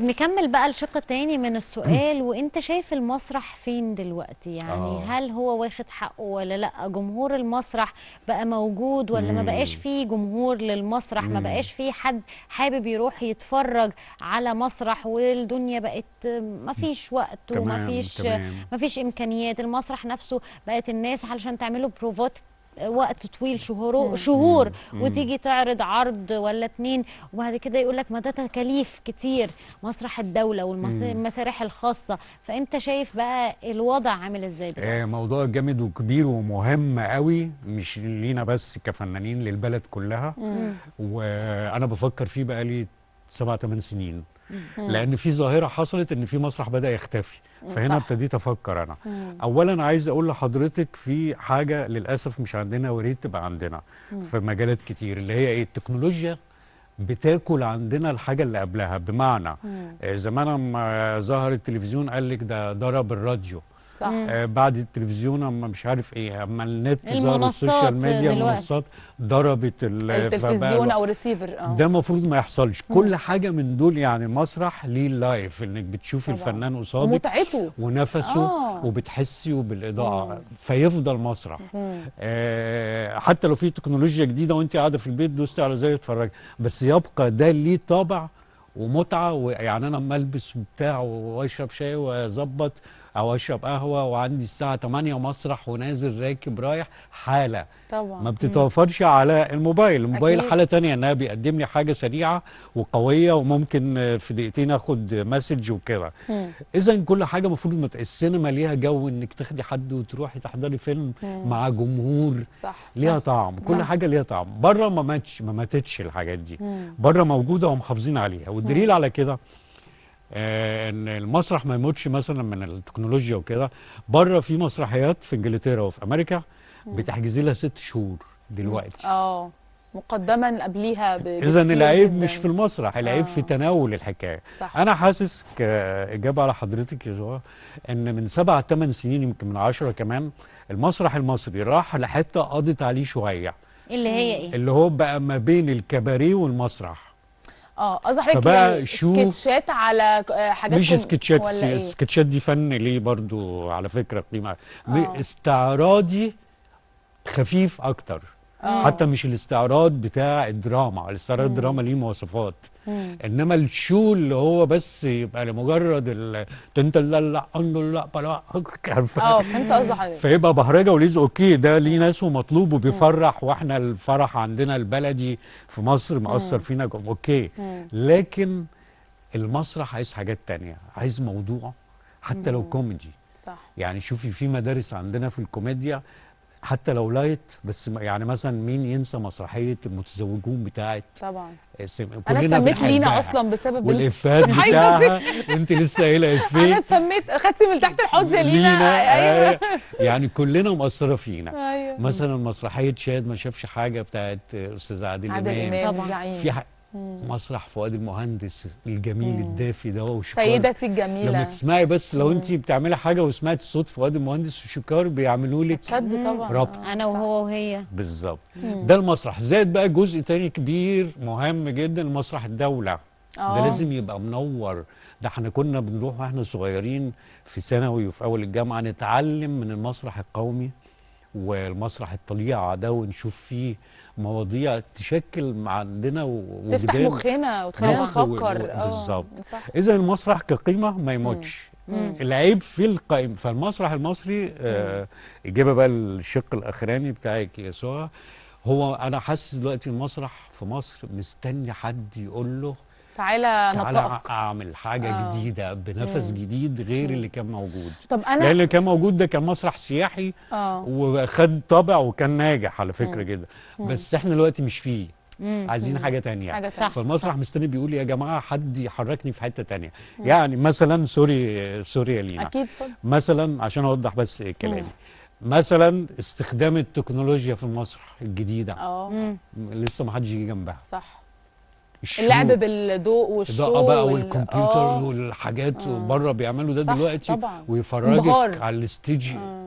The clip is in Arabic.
نكمل بقى الشق الثاني من السؤال وانت شايف المسرح فين دلوقتي يعني آه. هل هو واخد حقه ولا لا جمهور المسرح بقى موجود ولا مم. ما بقاش فيه جمهور للمسرح مم. ما بقاش فيه حد حابب يروح يتفرج على مسرح والدنيا بقت ما فيش وقت وما فيش ما فيش امكانيات المسرح نفسه بقت الناس علشان تعمله بروفات وقت طويل شهور شهور وتيجي تعرض عرض ولا اتنين وبعد كده يقول لك ما ده تكاليف كتير مسرح الدوله والمسارح الخاصه فانت شايف بقى الوضع عامل ازاي دلوقتي آه، موضوع جامد وكبير ومهم قوي مش لينا بس كفنانين للبلد كلها وانا بفكر فيه بقى لي سبع ثمان سنين لان في ظاهره حصلت ان في مسرح بدا يختفي فهنا ابتديت افكر انا اولا عايز اقول لحضرتك في حاجه للاسف مش عندنا ويا تبقى عندنا في مجالات كتير اللي هي ايه التكنولوجيا بتاكل عندنا الحاجه اللي قبلها بمعنى آه، زمان لما ظهر التلفزيون قال لك ده ضرب الراديو صح. آه، بعد التلفزيون اما مش عارف ايه اما النت ظهر السوشيال ميديا المنصات ضربت التلفزيون او ريسيفر اه ده المفروض ما يحصلش مم. كل حاجه من دول يعني مسرح ليه لايف انك بتشوف طبعا. الفنان قصادك متعته ونفسه آه. وبتحسي وبالاضاءه مم. فيفضل مسرح آه حتى لو في تكنولوجيا جديده وانت قاعده في البيت دوستي على زي اتفرجي بس يبقى ده ليه طابع ومتعه ويعني انا اما البس وبتاع واشرب شاي واظبط او اشرب قهوه وعندي الساعه 8 مسرح ونازل راكب رايح حاله طبعا ما بتتوفرش على الموبايل الموبايل أكيد. حاله تانية انها بيقدم لي حاجه سريعه وقويه وممكن في دقيقتين اخد مسج وكده اذا كل حاجه المفروض السينما ليها جو انك تاخدي حد وتروحي تحضري فيلم مم. مع جمهور صح ليها طعم كل مم. حاجه ليها طعم بره ما ماتش ما ماتتش الحاجات دي بره موجوده ومحافظين عليها والدليل على كده آه ان المسرح ما يموتش مثلا من التكنولوجيا وكده بره في مسرحيات في انجلترا وفي امريكا بتحجزي لها ست شهور دلوقتي اه مقدما قبليها اذا العيب مش في المسرح العيب آه. في تناول الحكايه صح. انا حاسس كاجابه على حضرتك يا زهره ان من سبع ثمان سنين يمكن من عشرة كمان المسرح المصري راح لحته قضت عليه شويه اللي هي ايه اللي هو بقى ما بين الكباريه والمسرح اه قصدي حضرتك يعني شو سكتشات على آه، حاجات مش سكتشات ولا السكتشات إيه؟ دي فن ليه برضو على فكره قيمه آه. استعراضي خفيف اكتر اه. حتى مش الاستعراض بتاع الدراما الاستعراض مم. الدراما ليه مواصفات مم. انما الشو اللي هو بس يبقى لمجرد انت انه لا بلا اه فهمت قصدك حضرتك فيبقى بهرجه وليز اوكي ده ليه ناس ومطلوب وبيفرح واحنا الفرح عندنا البلدي في مصر مأثر فينا اوكي مم. لكن المسرح عايز حاجات تانية عايز موضوع حتى لو كوميدي صح يعني شوفي في مدارس عندنا في الكوميديا حتى لو لايت بس يعني مثلا مين ينسى مسرحيه المتزوجون بتاعه طبعا آه، كلنا انا اتسميت لينا اصلا بسبب الافيهات أيوة. بتاعها وانت لسه قايله افيه انا اتسميت خدتي من تحت الحوض يا لينا أيوة. أيوة. يعني كلنا مقصره فينا مثلا مسرحيه شاد ما شافش حاجه بتاعه استاذ عادل امام طبعا في مسرح فؤاد المهندس الجميل مم. الدافي ده وشكار سيدتي الجميله لما تسمعي بس لو انت بتعملي حاجه وسمعتي صوت فؤاد المهندس وشكار بيعملوا لك ربط آه. انا وهو وهي بالظبط ده المسرح زاد بقى جزء تاني كبير مهم جدا مسرح الدوله ده آه. لازم يبقى منور ده احنا كنا بنروح واحنا صغيرين في ثانوي وفي اول الجامعه نتعلم من المسرح القومي والمسرح الطليعه ده ونشوف فيه مواضيع تشكل عندنا تفتح مخنا وتخلينا نفكر آه، بالظبط اذا المسرح كقيمه ما يموتش العيب في القائم فالمسرح المصري آه اجابه بقى للشق الاخراني بتاعك يا سوى هو انا حاسس دلوقتي المسرح في مصر مستني حد يقول له تعالى نطلع تعالى اعمل حاجه آه. جديده بنفس مم. جديد غير مم. اللي كان موجود طب انا لان اللي كان موجود ده كان مسرح سياحي آه. وخد طابع وكان ناجح على فكره جدا بس احنا دلوقتي مش فيه مم. عايزين مم. حاجه تانية حاجة صح فالمسرح مستني بيقول يا جماعه حد يحركني في حته تانية مم. يعني مثلا سوري سوري يا لينا اكيد فضل. مثلا عشان اوضح بس كلامي مثلا استخدام التكنولوجيا في المسرح الجديده اه لسه ما حدش يجي جنبها صح اللعب بالضوء آه والشو الاضاءه بقى والكمبيوتر آه والحاجات آه بره بيعملوا ده دلوقتي طبعًا. ويفرجك على آه